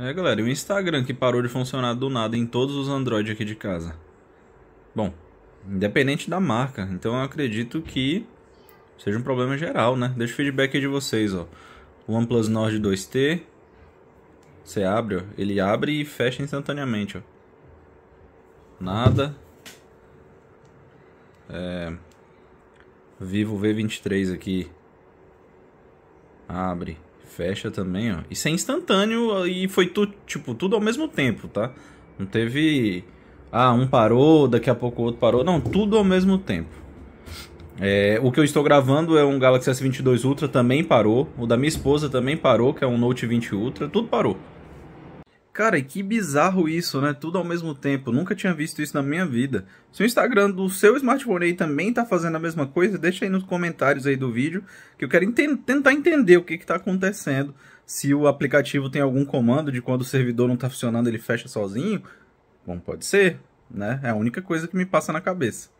É, galera, e o Instagram que parou de funcionar do nada em todos os Android aqui de casa. Bom, independente da marca. Então eu acredito que seja um problema geral, né? Deixa o feedback aí de vocês, ó. O OnePlus Nord 2T, você abre, ó. Ele abre e fecha instantaneamente, ó. Nada. É... Vivo V23 aqui. Abre. Fecha também, ó. Isso é instantâneo e foi tu, tipo, tudo ao mesmo tempo, tá? Não teve. Ah, um parou, daqui a pouco o outro parou. Não, tudo ao mesmo tempo. É, o que eu estou gravando é um Galaxy S22 Ultra, também parou. O da minha esposa também parou, que é um Note 20 Ultra. Tudo parou. Cara, e que bizarro isso, né? Tudo ao mesmo tempo. Nunca tinha visto isso na minha vida. Se o Instagram do seu smartphone aí também tá fazendo a mesma coisa, deixa aí nos comentários aí do vídeo, que eu quero tentar entender o que que tá acontecendo. Se o aplicativo tem algum comando de quando o servidor não tá funcionando, ele fecha sozinho. Bom, pode ser, né? É a única coisa que me passa na cabeça.